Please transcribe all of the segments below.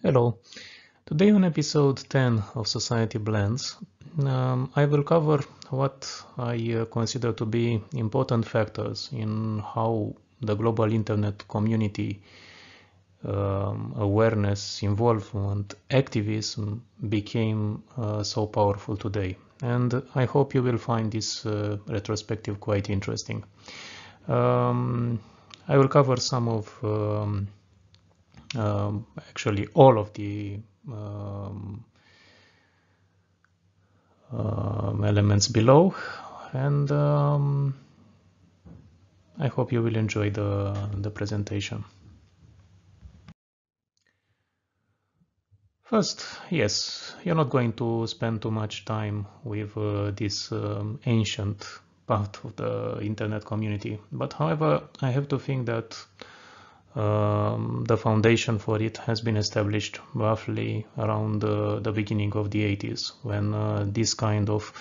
Hello. Today on episode 10 of Society Blends, um, I will cover what I uh, consider to be important factors in how the global internet community um, awareness, involvement, activism became uh, so powerful today. And I hope you will find this uh, retrospective quite interesting. Um, I will cover some of um, um, actually all of the um, um elements below and um, I hope you will enjoy the, the presentation. First, yes, you're not going to spend too much time with uh, this um, ancient part of the internet community. But however, I have to think that um, the foundation for it has been established roughly around uh, the beginning of the 80s when uh, this kind of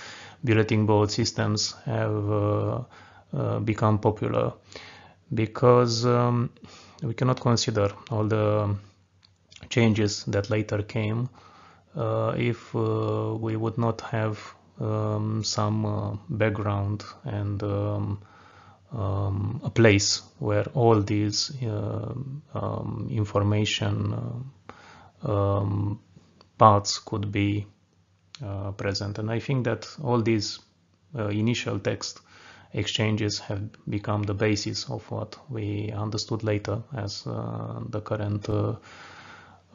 bulletin board systems have uh, uh, become popular because um, we cannot consider all the changes that later came uh, if uh, we would not have um, some background and um, um, a place where all these um, um, uh, um, information um, parts could be uh, present. And I think that all these uh, initial text exchanges have become the basis of what we understood later as uh, the current uh,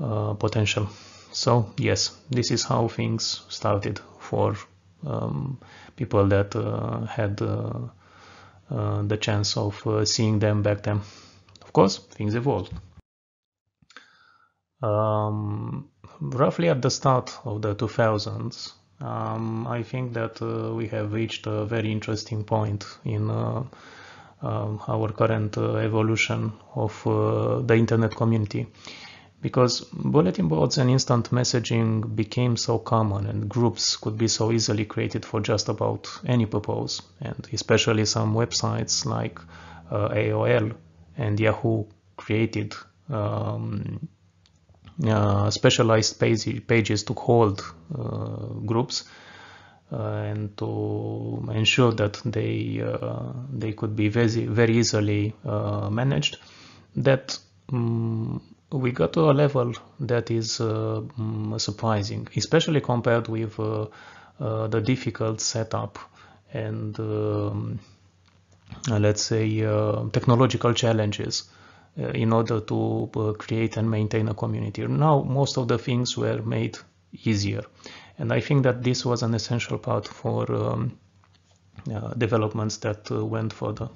uh, potential. So yes, this is how things started for um, people that had uh, the chance of uh, seeing them back then. Of course, things evolved. Um, roughly at the start of the 2000s, um, I think that uh, we have reached a very interesting point in uh, um, our current uh, evolution of the internet community because bulletin boards and instant messaging became so common and groups could be so easily created for just about any purpose and especially some websites like uh, AOL and Yahoo created um, uh, specialized page pages to hold uh, groups uh, and to ensure that they uh, they could be very, very easily uh, managed that um, we got to a level that is uh, mm, surprising, especially compared with uh, uh, the difficult setup and um, uh, let's say uh, technological challenges uh, in order to create and maintain a community. Now most of the things were made easier and I think that this was an essential part for um, developments that went further.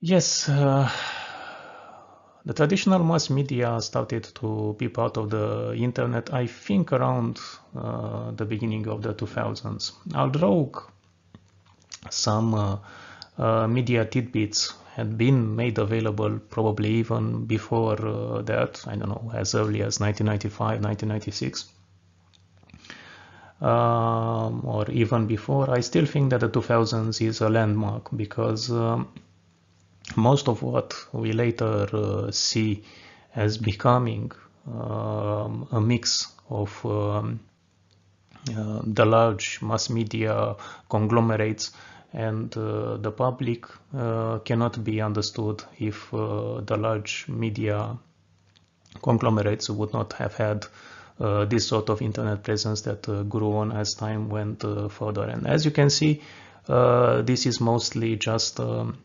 Yes, uh, the traditional mass media started to be part of the internet, I think around uh, the beginning of the 2000s. I'll some uh, uh, media tidbits had been made available probably even before uh, that, I don't know, as early as 1995, 1996. Um, or even before, I still think that the 2000s is a landmark because um, most of what we later uh, see as becoming um, a mix of um, uh, the large mass media conglomerates and uh, the public uh, cannot be understood if uh, the large media conglomerates would not have had uh, this sort of internet presence that grew on as time went further. And as you can see, this is mostly just um,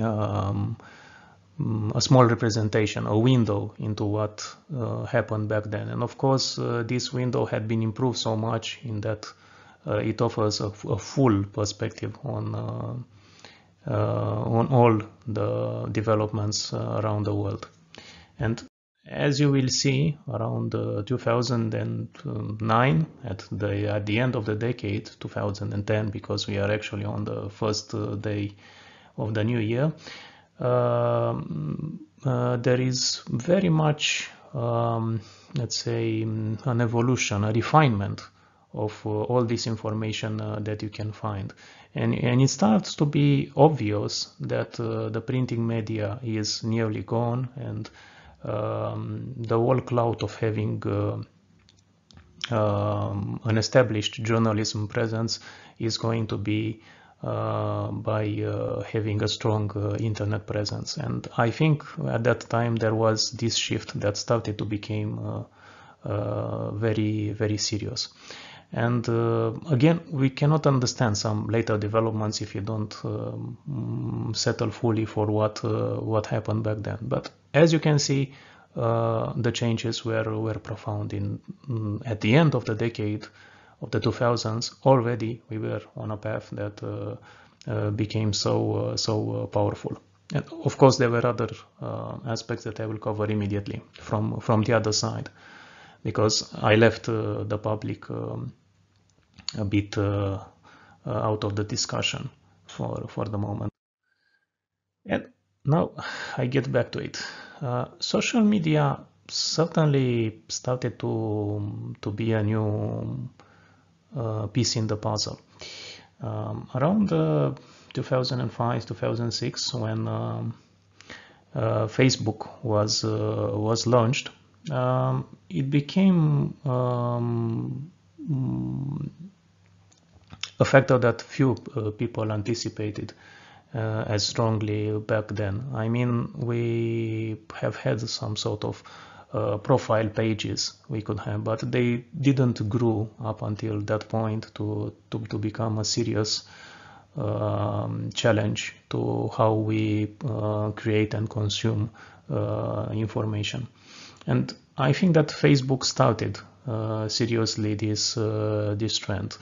um, mm, a small representation, a window into what uh, happened back then. And of course, uh, this window had been improved so much in that uh, it offers a, a, full perspective on uh, uh, on all the developments uh, around the world. And as you will see, around 2009, at the at the end of the decade, 2010, because we are actually on the first day of the new year, um, uh, there is very much, um, let's say, mm, an evolution, a refinement of uh, all this information uh, that you can find. And, and it starts to be obvious that the printing media is nearly gone and um, the whole cloud of having um, an established journalism presence is going to be uh, by uh, having a strong uh, internet presence. And I think at that time there was this shift that started to become uh, uh, very, very serious. And again, we cannot understand some later developments if you don't um, settle fully for what what happened back then. But as you can see, the changes were were profound. In mm, at the end of the decade, of the 2000s, already we were on a path that uh, uh, became so uh, so powerful. And of course, there were other aspects that I will cover immediately from from the other side, because I left the public um, a bit out of the discussion for for the moment. And now I get back to it. Uh, social media certainly started to to be a new uh, piece in the puzzle. Um, around uh, 2005, 2006, when um, uh, Facebook was was launched, um, it became um, a factor that few uh, people anticipated uh, as strongly back then. I mean, we have had some sort of uh, profile pages we could have, but they didn't grow up until that point to, to, to become a serious um, challenge to how we uh, create and consume uh, information. And I think that Facebook started uh, seriously this, uh, this trend.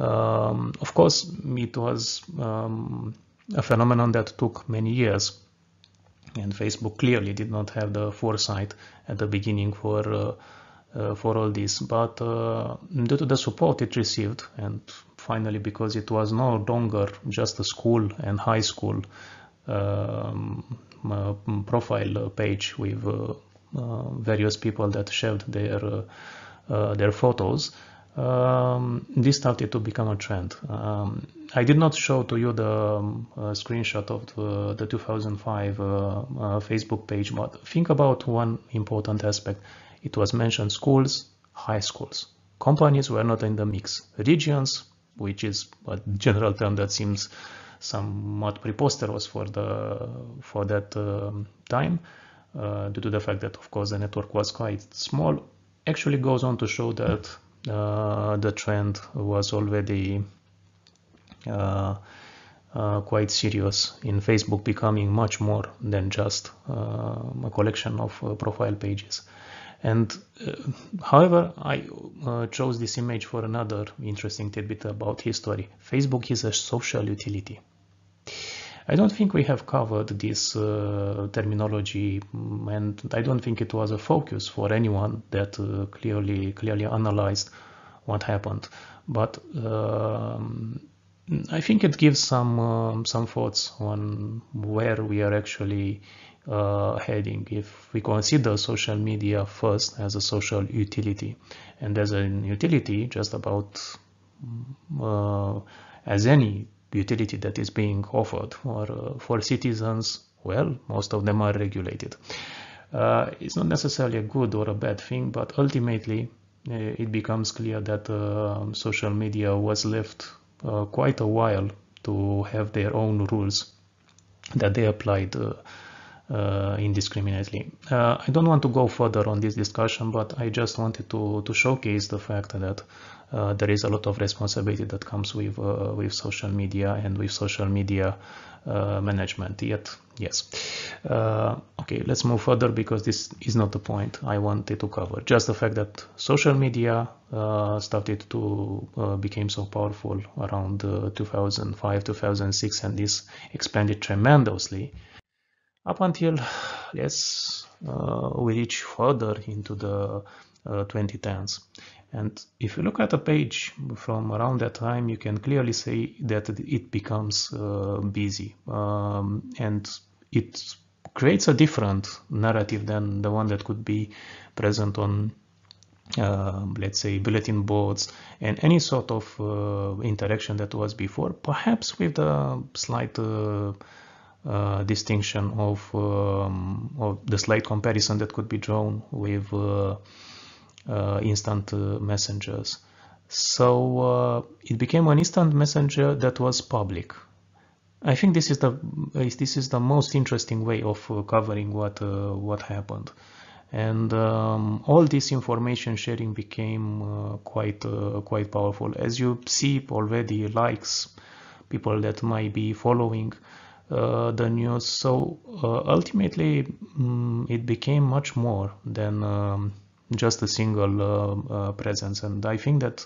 Um, of course, it was um, a phenomenon that took many years and Facebook clearly did not have the foresight at the beginning for uh, uh, for all this but uh, due to the support it received and finally because it was no longer just a school and high school um, uh, profile page with uh, uh, various people that shared their their photos um, this started to become a trend. Um, I did not show to you the um, uh, screenshot of the, the 2005 uh, uh, Facebook page, but think about one important aspect. It was mentioned schools, high schools. Companies were not in the mix. Regions, which is a general term that seems somewhat preposterous for the for that um, time, uh, due to the fact that, of course, the network was quite small, actually goes on to show that uh, the trend was already uh, uh, quite serious in Facebook becoming much more than just a collection of profile pages. And uh, however, I uh, chose this image for another interesting tidbit about history. Facebook is a social utility. I don't think we have covered this uh, terminology and I don't think it was a focus for anyone that uh, clearly clearly analyzed what happened. But um, I think it gives some um, some thoughts on where we are actually uh, heading if we consider social media first as a social utility and as an utility just about mm, uh, as any utility that is being offered or uh, for citizens well most of them are regulated uh, it's not necessarily a good or a bad thing but ultimately uh, it becomes clear that social media was left quite a while to have their own rules that they applied uh, indiscriminately. Uh, I don't want to go further on this discussion, but I just wanted to, to showcase the fact that uh, there is a lot of responsibility that comes with uh, with social media and with social media uh, management yet yes uh, okay let's move further because this is not the point I wanted to cover just the fact that social media uh, started to uh, became so powerful around 2005 2006 and this expanded tremendously up until yes uh, we reach further into the 2010s. Uh, and if you look at a page from around that time, you can clearly say that it becomes uh, busy um, and it creates a different narrative than the one that could be present on uh, let's say bulletin boards and any sort of uh, interaction that was before perhaps with a slight uh, uh, distinction of, um, of the slight comparison that could be drawn with uh, uh, instant uh, messengers. So uh, it became an instant messenger that was public. I think this is the this is the most interesting way of uh, covering what what happened, and um, all this information sharing became quite quite powerful. As you see already, likes people that might be following uh, the news. So uh, ultimately, um, it became much more than um, just a single uh, uh, presence. And I think that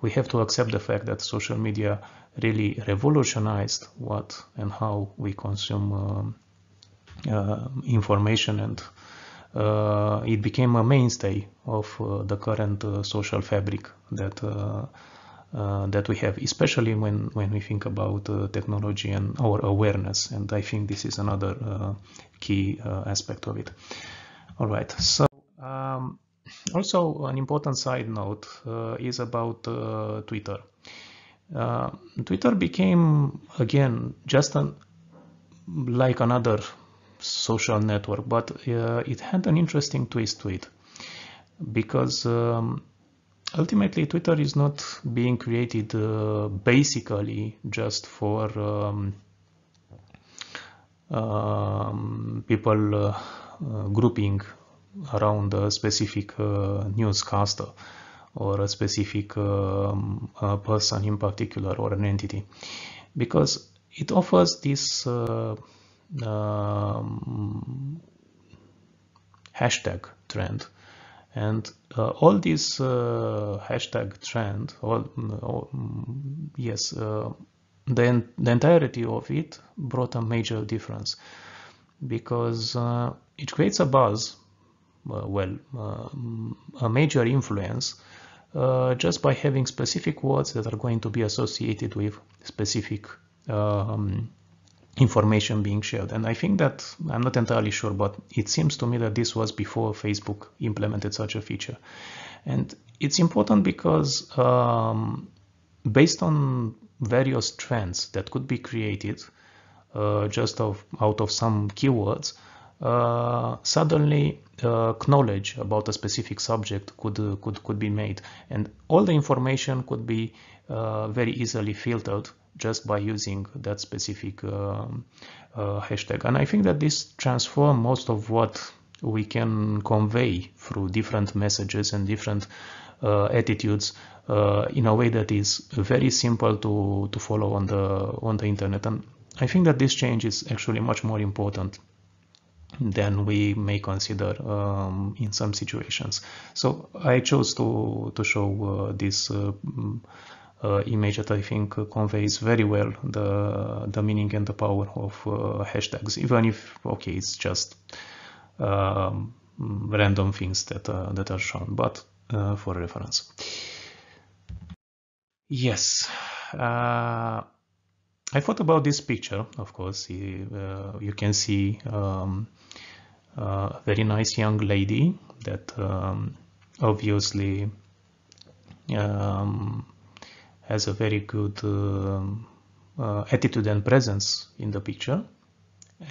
we have to accept the fact that social media really revolutionized what and how we consume um, uh, information and uh, it became a mainstay of the current social fabric that uh, that we have, especially when, when we think about uh, technology and our awareness. And I think this is another uh, key uh, aspect of it. All right. So um, also an important side note uh, is about uh, Twitter. Twitter became, again, just an, like another social network, but it had an interesting twist to it because um, ultimately Twitter is not being created uh, basically just for um, um, people uh, uh, grouping around a specific uh, newscaster or a specific um, person in particular or an entity because it offers this uh, um, hashtag trend and uh, all this uh, hashtag trend all, yes uh, the, the entirety of it brought a major difference because uh, it creates a buzz uh, well uh, a major influence just by having specific words that are going to be associated with specific um, information being shared. And I think that, I'm not entirely sure, but it seems to me that this was before Facebook implemented such a feature. And it's important because um, based on various trends that could be created uh, just of, out of some keywords, uh, suddenly uh, knowledge about a specific subject could, uh, could, could be made and all the information could be uh, very easily filtered just by using that specific um, uh, hashtag. And I think that this transform most of what we can convey through different messages and different uh, attitudes uh, in a way that is very simple to, to follow on the on the internet and I think that this change is actually much more important than we may consider um, in some situations so I chose to, to show uh, this uh, uh, image that I think conveys very well the, the meaning and the power of uh, hashtags, even if, okay, it's just um, random things that, uh, that are shown, but for reference. Yes. I thought about this picture, of course. Uh, you can see um, a very nice young lady that um, obviously um, has a very good um, uh, attitude and presence in the picture.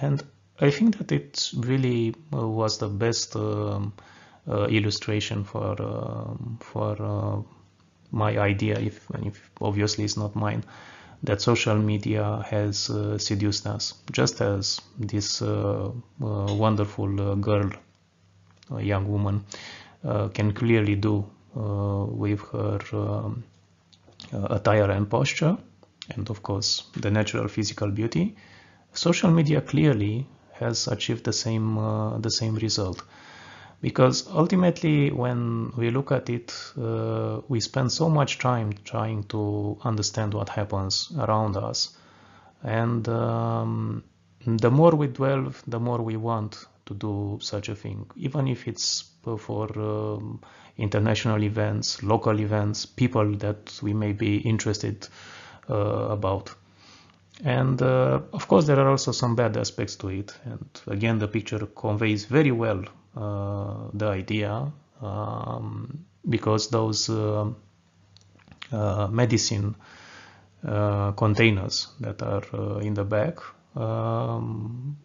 And I think that it really uh, was the best um, uh, illustration for um, for uh, my idea, if, if obviously it's not mine, that social media has uh, seduced us, just as this wonderful girl, young woman, can clearly do with her. Um, attire and posture, and of course the natural physical beauty, social media clearly has achieved the same uh, the same result because ultimately when we look at it uh, we spend so much time trying to understand what happens around us and um, the more we dwell, the more we want to do such a thing even if it's for um, international events, local events, people that we may be interested uh, about. And uh, of course, there are also some bad aspects to it. And again, the picture conveys very well uh, the idea um, because those uh, uh, medicine uh, containers that are in the back um,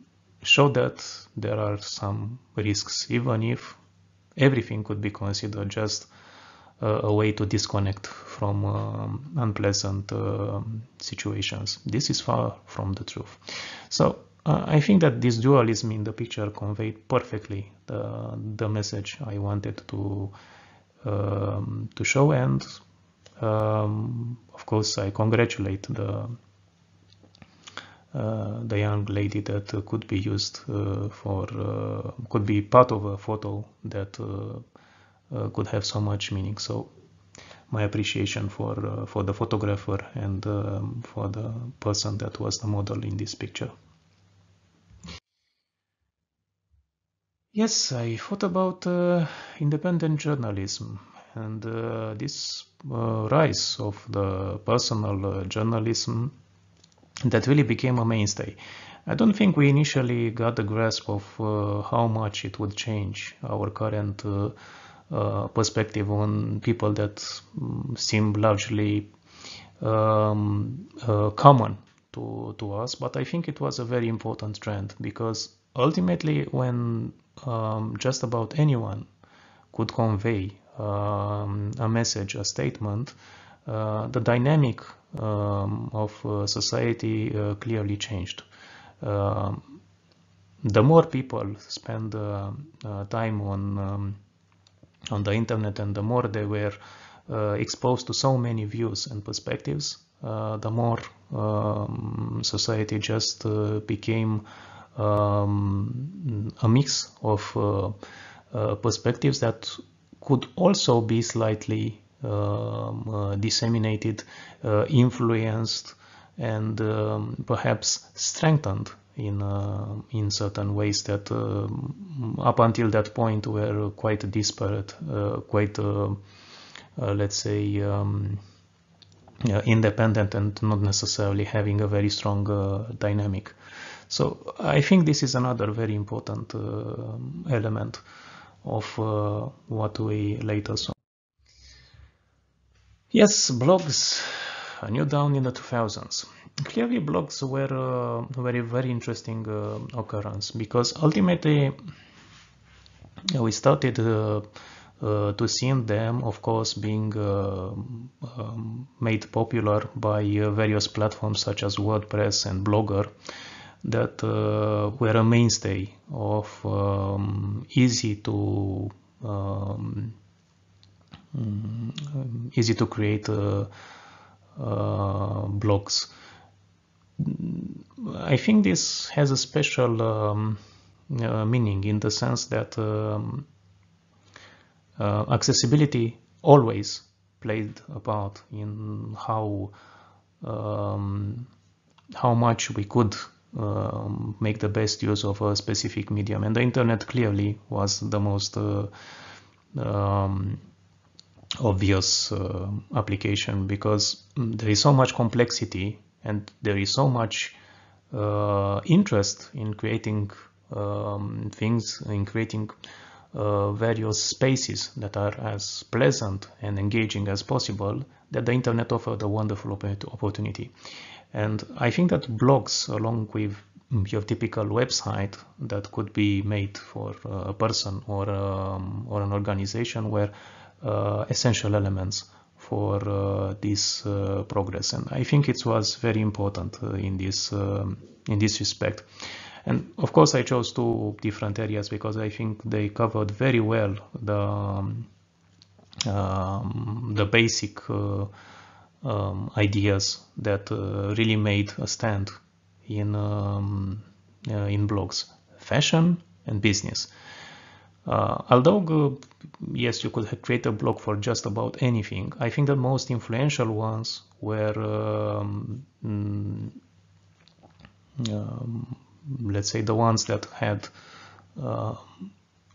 show that there are some risks, even if everything could be considered just a way to disconnect from um, unpleasant uh, situations. This is far from the truth. So uh, I think that this dualism in the picture conveyed perfectly the, the message I wanted to um, to show and um, of course I congratulate the uh, the young lady that uh, could be used uh, for could be part of a photo that could have so much meaning so my appreciation for uh, for the photographer and um, for the person that was the model in this picture. Yes, I thought about uh, independent journalism and uh, this rise of the personal journalism that really became a mainstay. I don't think we initially got a grasp of uh, how much it would change our current uh, uh, perspective on people that mm, seem largely um, uh, common to, to us, but I think it was a very important trend because ultimately when um, just about anyone could convey um, a message, a statement, uh, the dynamic um, of uh, society uh, clearly changed. Um, the more people spend time on um, on the internet and the more they were exposed to so many views and perspectives, the more um, society just became um, a mix of uh, uh, perspectives that could also be slightly um, uh, disseminated, uh, influenced, and um, perhaps strengthened in uh, in certain ways that uh, up until that point were quite disparate, uh, quite uh, let's say um, independent and not necessarily having a very strong dynamic. So I think this is another very important element of what we later saw. Yes, blogs new down in the 2000s. Clearly, blogs were uh, a very, very interesting uh, occurrence because ultimately we started uh, uh, to see them, of course, being uh, um, made popular by uh, various platforms such as WordPress and Blogger that were a mainstay of um, easy to um, um, easy to create uh, uh, blocks. I think this has a special um, uh, meaning in the sense that um, uh, accessibility always played a part in how um, how much we could um, make the best use of a specific medium. And the internet clearly was the most uh, um, obvious uh, application because mm, there is so much complexity and there is so much uh, interest in creating um, things, in creating uh, various spaces that are as pleasant and engaging as possible that the internet offers a wonderful opportunity. And I think that blogs along with mm, your typical website that could be made for uh, a person or, um, or an organization where uh, essential elements for uh, this uh, progress and I think it was very important in this um, in this respect and of course I chose two different areas because I think they covered very well the um, um, the basic uh, um, ideas that uh, really made a stand in um, uh, in blogs fashion and business uh, although, yes, you could create a blog for just about anything, I think the most influential ones were, um, mm, um, let's say, the ones that had uh,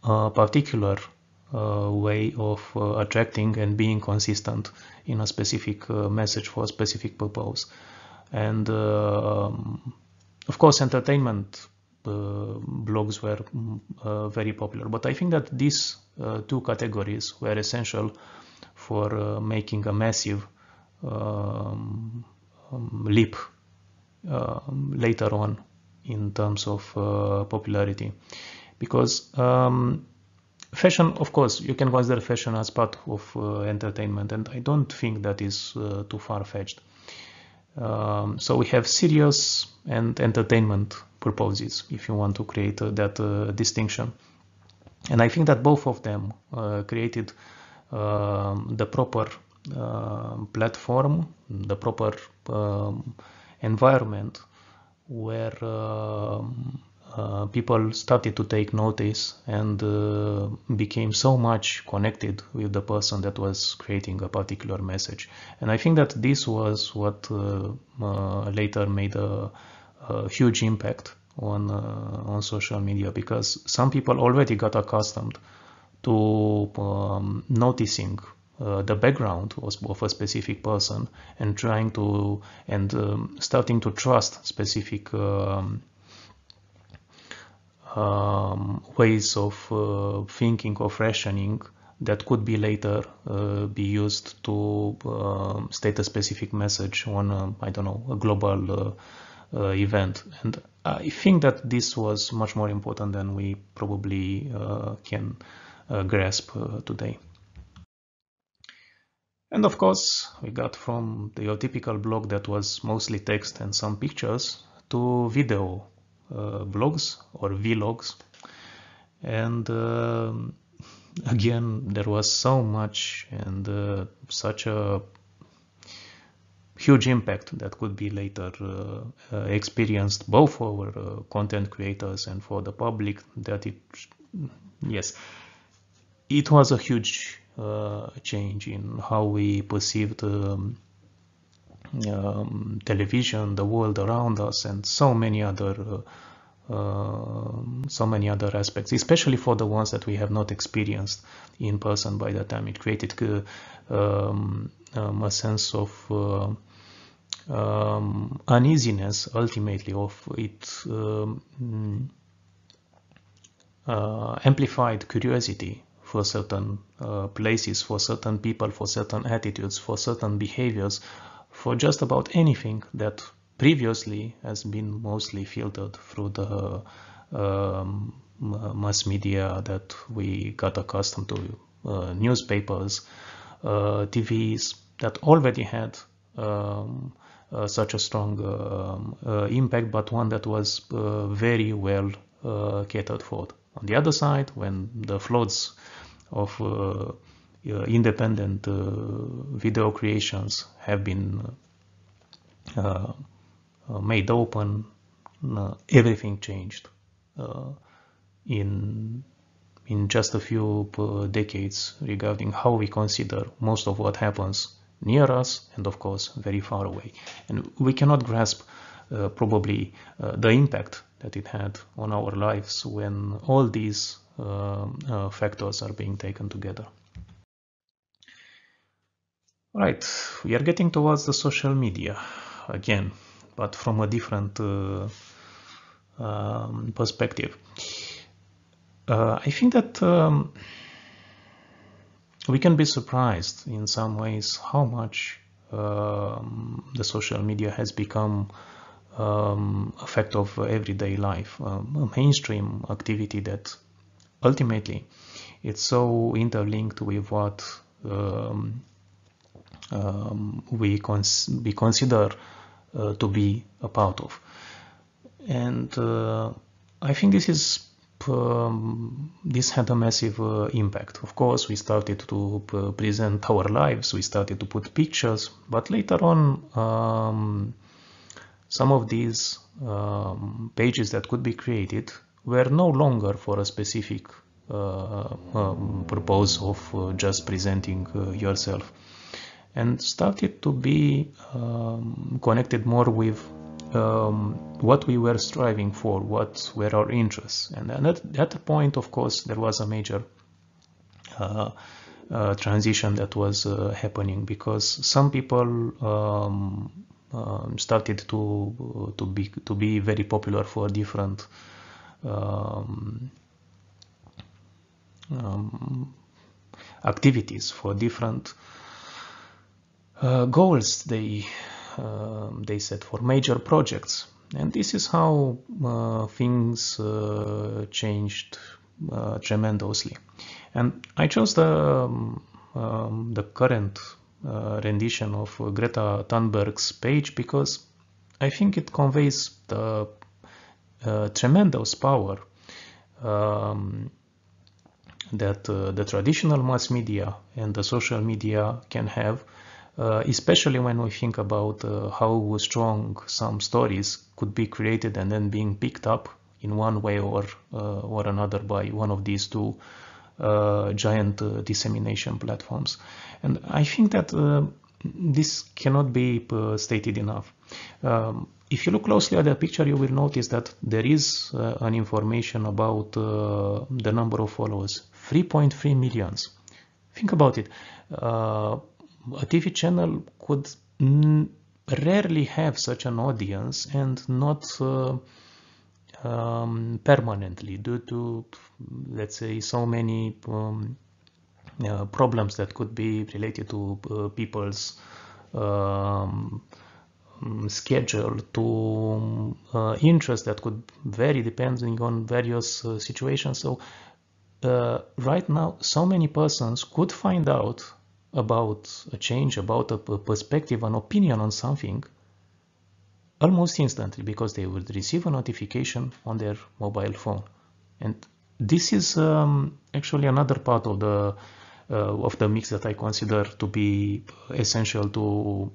a particular uh, way of uh, attracting and being consistent in a specific uh, message for a specific purpose. And um, of course, entertainment uh, blogs were mm, uh, very popular. But I think that these uh, two categories were essential for making a massive um, um leap um, later on in terms of popularity because um, fashion of course you can consider fashion as part of uh, entertainment and i don't think that is uh, too far-fetched um, so we have serious and entertainment purposes if you want to create uh, that uh, distinction. And I think that both of them uh, created um, the proper um, platform, the proper um, environment where um, uh, people started to take notice and uh, became so much connected with the person that was creating a particular message. And I think that this was what uh, uh, later made a, a, huge impact on on social media because some people already got accustomed to um, noticing uh, the background of, a specific person and trying to and um, starting to trust specific um, um, ways of uh, thinking of rationing that could be later uh, be used to uh, state a specific message on, I um, I don't know, a global uh, uh, event. And I think that this was much more important than we probably uh, can grasp today. And of course, we got from the typical blog that was mostly text and some pictures to video uh, blogs or vlogs and uh, again there was so much and uh, such a huge impact that could be later uh, uh, experienced both for uh, content creators and for the public that it yes it was a huge change in how we perceived um, um, television, the world around us, and so many other uh, um, so many other aspects, especially for the ones that we have not experienced in person by that time. It created uh, um, um, a sense of uh, um, uneasiness, ultimately, of it um, uh, amplified curiosity for certain uh, places, for certain people, for certain attitudes, for certain behaviors, for just about anything that previously has been mostly filtered through the um, mass media that we got accustomed to, uh, newspapers, uh, TVs that already had um, uh, such a strong um, uh, impact, but one that was uh, very well uh, catered for. On the other side, when the floods of uh, independent uh, video creations have been uh, made open, everything changed in in just a few decades regarding how we consider most of what happens near us and of course very far away and we cannot grasp uh, probably uh, the impact that it had on our lives when all these uh, factors are being taken together. Right, we are getting towards the social media again, but from a different uh, um, perspective. Uh, I think that um, we can be surprised in some ways how much um, the social media has become um, a fact of everyday life, um, a mainstream activity that ultimately it's so interlinked with what um, um, we, cons we consider uh, to be a part of. And uh, I think this is um, this had a massive uh, impact. Of course, we started to uh, present our lives, we started to put pictures, but later on, um, some of these um, pages that could be created were no longer for a specific uh, um, purpose of uh, just presenting yourself and started to be um, connected more with um, what we were striving for, what were our interests. And, at that point, of course, there was a major uh, uh, transition that was uh, happening because some people um, um, started to to be to be very popular for different um, um activities for different uh, goals they um, they set for major projects and this is how uh, things uh, changed uh, tremendously and I chose the um, um the current uh, rendition of Greta Thunberg's page because I think it conveys the uh, tremendous power um, that the traditional mass media and the social media can have uh, especially when we think about uh, how strong some stories could be created and then being picked up in one way or uh, or another by one of these two uh, giant uh, dissemination platforms. And I think that uh, this cannot be stated enough. Um, if you look closely at the picture, you will notice that there is an information about the number of followers, 3.3 millions. Think about it. Uh, a TV channel could rarely have such an audience and not uh, um, permanently due to, let's say, so many um, uh, problems that could be related to uh, people's um, mm, schedule, to uh, that could vary depending on various uh, situations. So uh, right now, so many persons could find out about a change, about a perspective, an opinion on something almost instantly because they would receive a notification on their mobile phone. And this is um, actually another part of the uh, of the mix that I consider to be essential to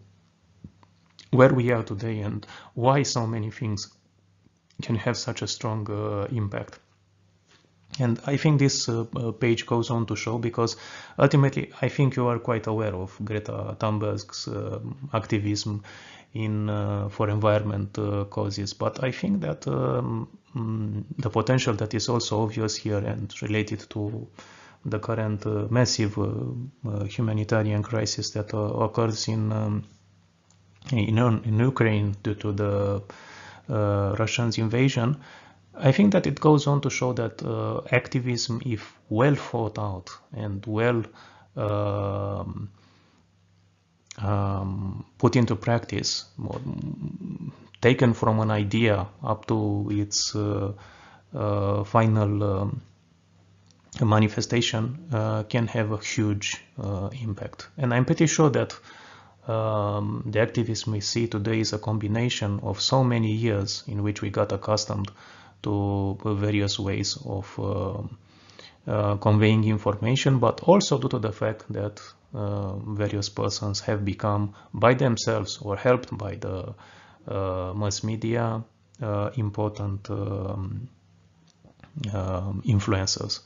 where we are today and why so many things can have such a strong uh, impact. And I think this uh, uh, page goes on to show because ultimately I think you are quite aware of Greta Thunberg's uh, activism in uh, for environment uh, causes, but I think that um, mm, the potential that is also obvious here and related to the current uh, massive humanitarian crisis that occurs in, um, in in Ukraine due to the Russians' invasion I think that it goes on to show that uh, activism, if well thought out and well um, um, put into practice, mm, taken from an idea up to its uh, uh, final um, manifestation, uh, can have a huge uh, impact. And I'm pretty sure that um, the activism we see today is a combination of so many years in which we got accustomed to various ways of uh, uh, conveying information, but also due to the fact that uh, various persons have become by themselves or helped by the mass media important um, um, influencers.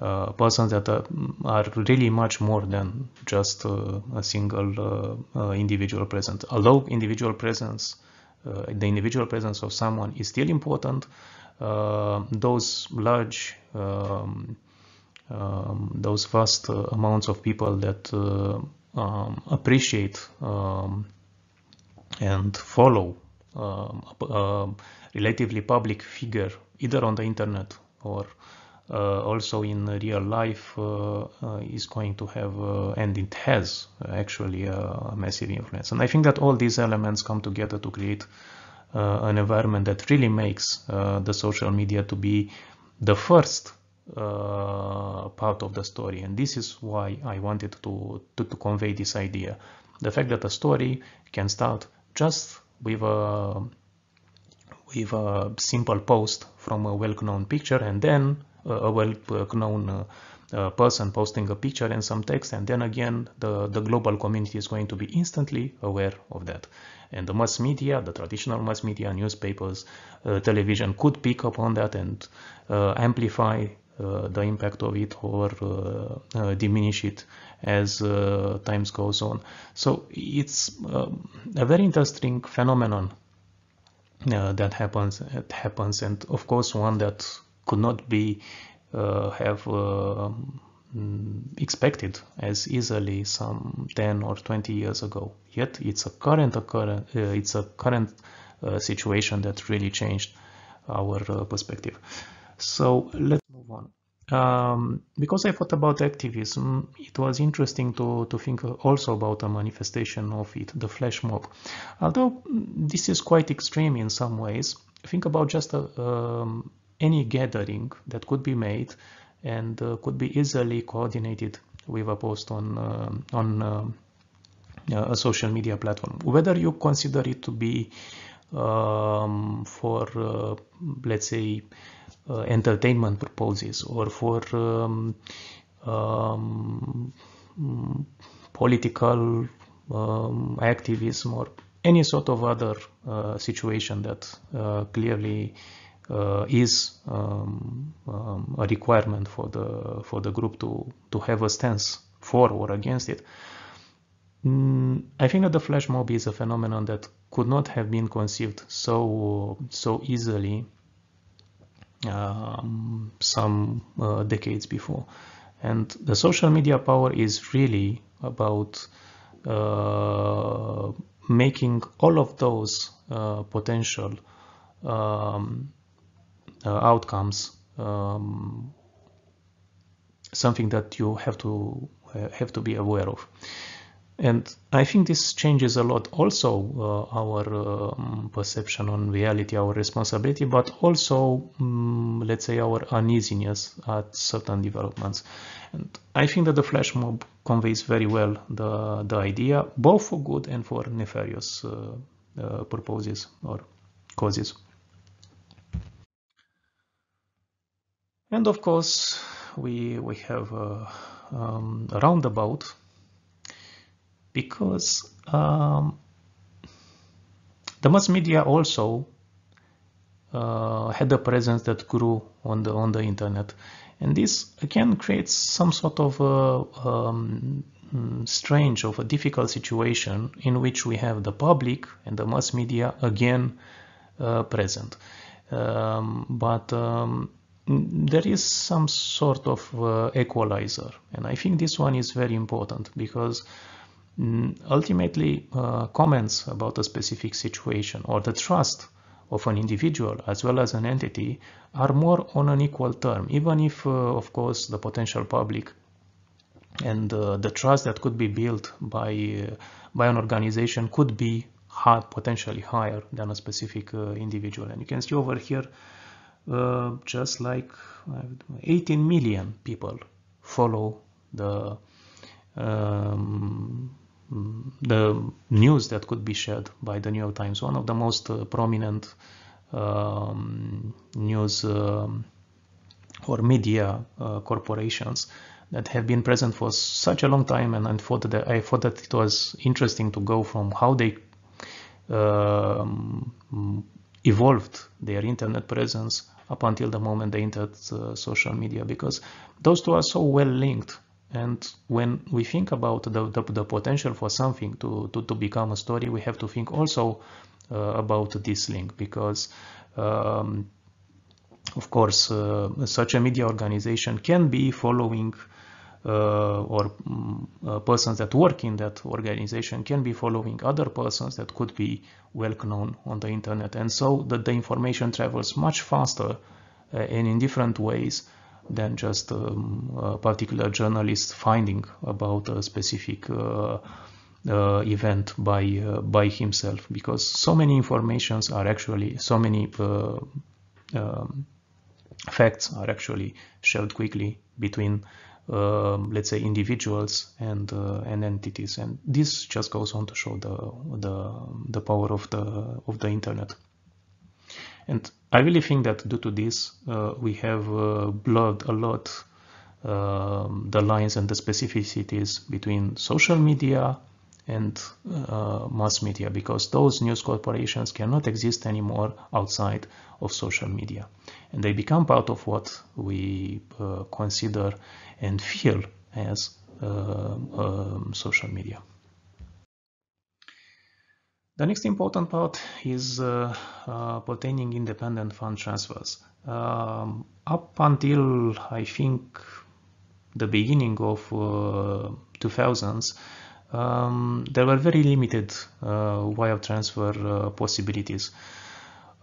Uh, persons that are, are, really much more than just uh, a single uh, individual presence. Although individual presence, the individual presence of someone is still important, uh, those large um, um, those vast uh, amounts of people that uh, um, appreciate um, and follow a, um, um, relatively public figure either on the internet or uh, also in real life uh, uh, is going to have and it has actually a massive influence and i think that all these elements come together to create uh, an environment that really makes uh, the social media to be the first uh, part of the story. And this is why I wanted to, to, to convey this idea. The fact that a story can start just with a with a simple post from a well-known picture and then a well-known person posting a picture and some text and then again the, the global community is going to be instantly aware of that and the mass media, the traditional mass media, newspapers, uh, television could pick up on that and uh, amplify uh, the impact of it or diminish it as times goes on. So it's um, a very interesting phenomenon uh, that happens it happens and of course one that could not be uh, have uh, Mm, expected as easily some 10 or 20 years ago. Yet it's a current, uh, it's a current uh, situation that really changed our uh, perspective. So let's move on. Um, because I thought about activism, it was interesting to, to think also about a manifestation of it, the flash mob. Although mm, this is quite extreme in some ways, think about just a, uh, um, any gathering that could be made and uh, could be easily coordinated with a post on uh, on uh, a social media platform. Whether you consider it to be um, for uh, let's say uh, entertainment purposes or for um, um, political um, activism or any sort of other uh, situation that clearly uh, is um, um, a requirement for the for the group to to have a stance for or against it. Mm, I think that the flash mob is a phenomenon that could not have been conceived so so easily um, some uh, decades before, and the social media power is really about uh, making all of those uh, potential um, uh, outcomes um, something that you have to uh, have to be aware of and I think this changes a lot also uh, our um, perception on reality, our responsibility, but also, um, let's say, our uneasiness at certain developments. And I think that the flash mob conveys very well the, the idea, both for good and for nefarious uh, uh, purposes or causes. And of course, we, we have a, uh, um, a roundabout because um, the mass media also uh, had a presence that grew on the on the internet, and this again creates some sort of a, uh, um, strange of a difficult situation in which we have the public and the mass media again uh, present. Um, but um, Mm, there is some sort of uh, equalizer and I think this one is very important because mm, ultimately uh, comments about a specific situation or the trust of an individual as well as an entity are more on an equal term even if uh, of course the potential public and uh, the trust that could be built by uh, by an organization could be high, potentially higher than a specific uh, individual and you can see over here uh, just like 18 million people follow the um, the news that could be shared by the New York Times, one of the most uh, prominent um, news um, or media uh, corporations that have been present for such a long time, and, and thought that I thought that it was interesting to go from how they um, evolved their internet presence up until the moment they entered uh, social media because those two are so well linked and when we think about the, the, the potential for something to, to, to, become a story we have to think also uh, about this link because um, of course uh, such a media organization can be following uh, or um, uh, persons that work in that organization can be following other persons that could be well known on the internet and so that the information travels much faster uh, and in different ways than just um, a particular journalist finding about a specific uh, uh, event by uh, by himself because so many informations are actually so many um, facts are actually shared quickly between um, let's say individuals and uh, and entities and this just goes on to show the the the power of the of the internet and i really think that due to this uh, we have uh, blurred a lot um, the lines and the specificities between social media and uh, mass media because those news corporations cannot exist anymore outside of social media and they become part of what we uh, consider and feel as uh, um, social media. The next important part is uh, uh, pertaining independent fund transfers. Um, up until I think the beginning of 2000s, uh, um, there were very limited uh, wire transfer uh, possibilities.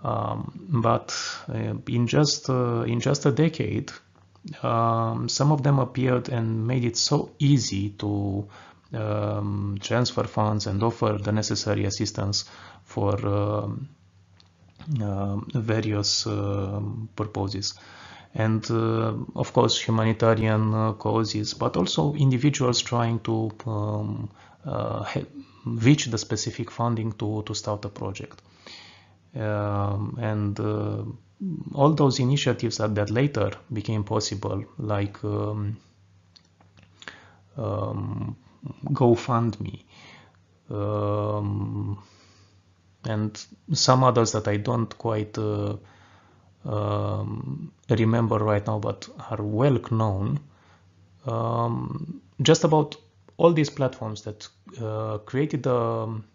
Um, but uh, in just in just a decade, um, some of them appeared and made it so easy to um, transfer funds and offer the necessary assistance for um, uh, various uh, purposes and uh, of course humanitarian uh, causes, but also individuals trying to um, uh, reach the specific funding to, to start a project. Um, and uh, all those initiatives that, that, later became possible, like um, um, GoFundMe um, and some others that I don't quite uh, um, remember right now but are well known um, just about all these platforms that uh, created a, um,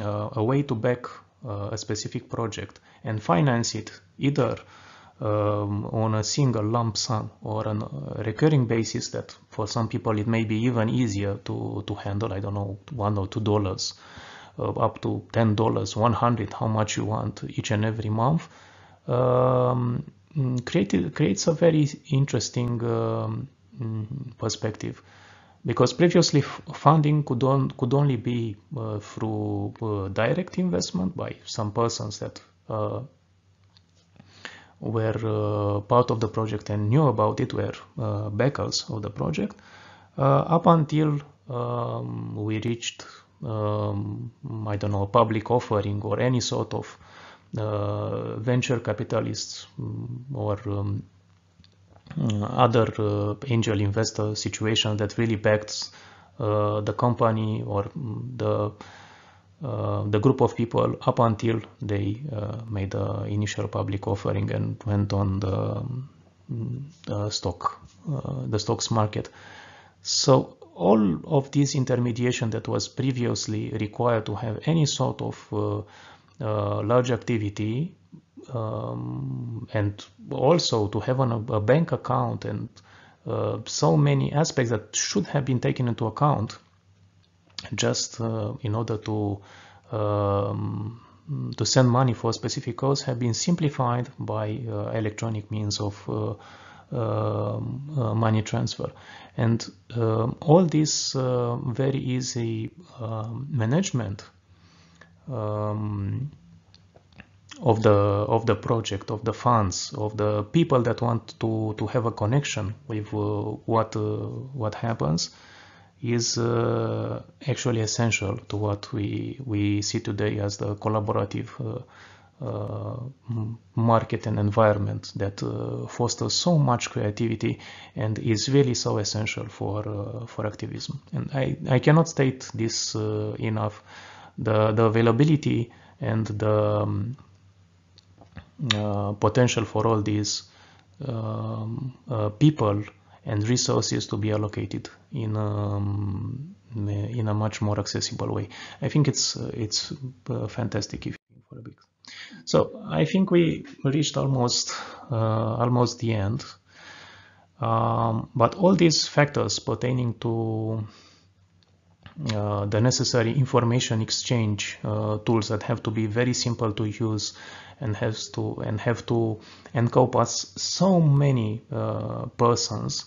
uh, a, way to back uh, a specific project and finance it either um, on a single lump sum or on a recurring basis that for some people it may be even easier to, to handle, I don't know, one or two dollars, uh, up to ten dollars, 100, how much you want each and every month um, mm, created, creates a very interesting um, mm, perspective because previously funding could, on, could only be uh, through uh, direct investment by some persons that uh, were uh, part of the project and knew about it were uh, backers of the project uh, up until um, we reached um, I don't know public offering or any sort of uh, venture capitalists mm, or um, mm, other uh, angel investor situation that really backs uh, the company or mm, the uh, the group of people up until they uh, made the initial public offering and went on the stock the stocks market so all of this intermediation that was previously required to have any sort of uh, large activity um, and also to have an, a bank account and uh, so many aspects that should have been taken into account just uh, in order to um, to send money for a specific cause have been simplified by uh, electronic means of uh, um, uh, money transfer and um, all this very easy um, management um, of the of the project of the funds of the people that want to to have a connection with uh, what uh, what happens is uh, actually essential to what we we see today as the collaborative uh, uh, market and environment that uh, fosters so much creativity and is really so essential for for activism and I, I cannot state this enough the, the availability and the um, uh, potential for all these um, uh, people and resources to be allocated in um, in a much more accessible way. I think it's it's uh, fantastic if for a So I think we reached almost uh, almost the end. Um, but all these factors pertaining to uh, the necessary information exchange uh, tools that have to be very simple to use and has to and have to encompass so many uh, persons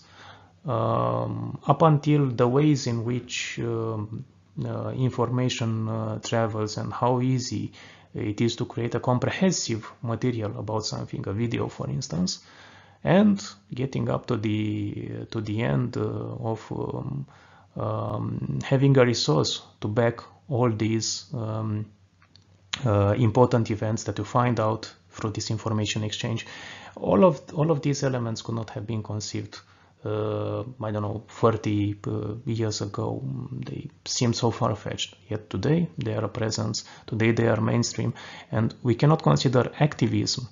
um, up until the ways in which um, uh, information uh, travels and how easy it is to create a comprehensive material about something a video for instance and getting up to the to the end of um, um, having a resource to back all these um, uh, important events that you find out through this information exchange. All of all of these elements could not have been conceived, uh, I don't know, 30 uh, years ago. They seem so far-fetched, yet today they are a presence, today they are mainstream, and we cannot consider activism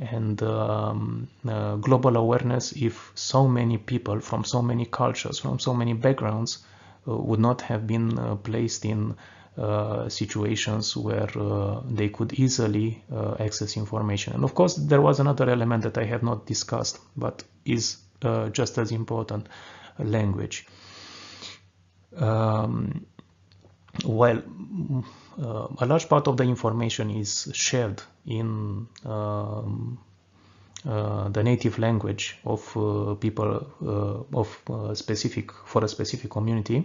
and um, uh, global awareness if so many people from so many cultures, from so many backgrounds uh, would not have been uh, placed in uh, situations where uh, they could easily uh, access information. And of course, there was another element that I have not discussed, but is just as important, language. Um, while uh, a large part of the information is shared in um, uh, the native language of uh, people uh, of uh, specific for a specific community,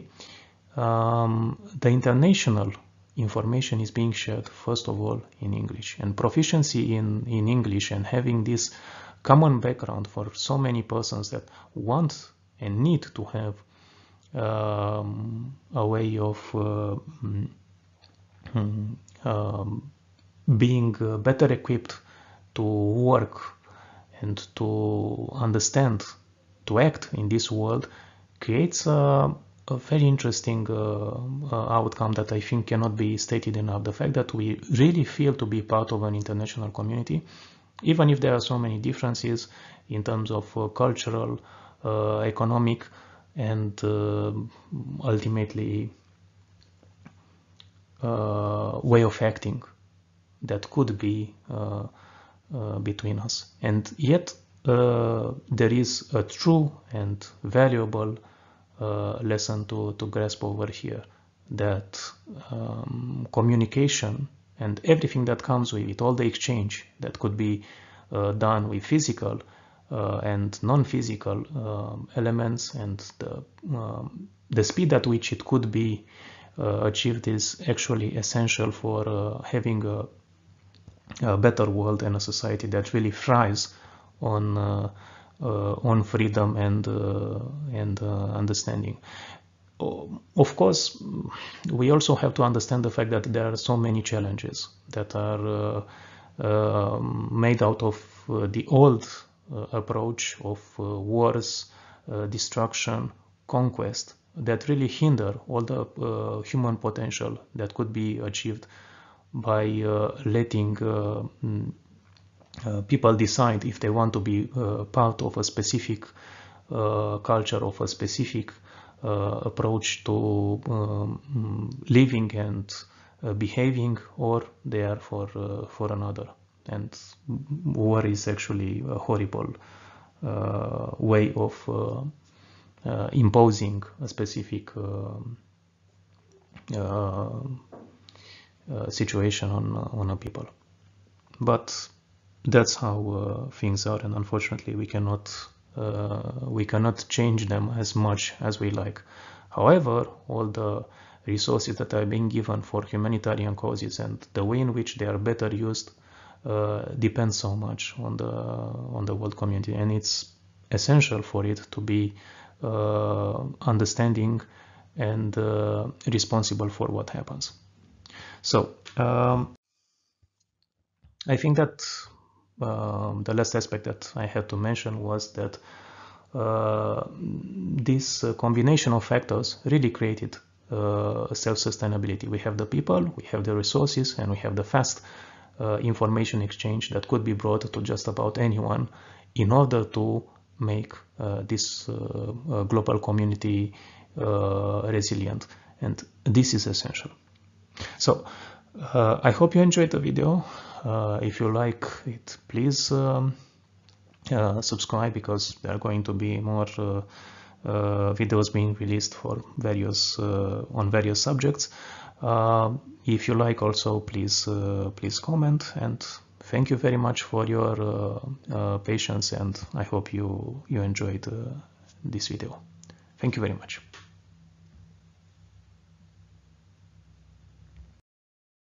um, the international information is being shared first of all in English and proficiency in, in English and having this common background for so many persons that want and need to have um, a way of uh, mm, mm, um, being uh, better equipped to work and to understand, to act in this world creates a, a very interesting uh, uh, outcome that I think cannot be stated enough. The fact that we really feel to be part of an international community, even if there are so many differences in terms of uh, cultural, uh, economic, and uh, ultimately uh, way of acting that could be uh, between us. And yet there is a true and valuable lesson to, to grasp over here that um, communication and everything that comes with it, all the exchange that could be uh, done with physical uh, and non-physical uh, elements and the, um, the speed at which it could be uh, achieved is actually essential for having a, a, better world and a society that really thrives on uh, on freedom and uh, and uh, understanding. Of course, we also have to understand the fact that there are so many challenges that are made out of the old uh, approach of uh, wars, uh, destruction, conquest that really hinder all the human potential that could be achieved by letting mm, people decide if they want to be part of a specific culture, of a specific uh, approach to um, living and uh, behaving or are for, uh, for another and war is actually a horrible uh, way of uh, uh, imposing a specific um, uh, uh, situation on uh, on a people but that's how things are and unfortunately we cannot we cannot change them as much as we like however all the resources that are being given for humanitarian causes and the way in which they are better used uh, depends so much on the on the world community, and it's essential for it to be uh, understanding and uh, responsible for what happens. So um, I think that um, the last aspect that I had to mention was that uh, this uh, combination of factors really created uh, self-sustainability. We have the people, we have the resources, and we have the fast uh, information exchange that could be brought to just about anyone in order to make uh, this uh, uh, global community uh, resilient. And this is essential. So I hope you enjoyed the video. if you like it, please um, subscribe because there are going to be more videos being released for various on various subjects. Um, if you like also please uh, please comment and thank you very much for your uh, uh, patience and I hope you you enjoyed this video. Thank you very much.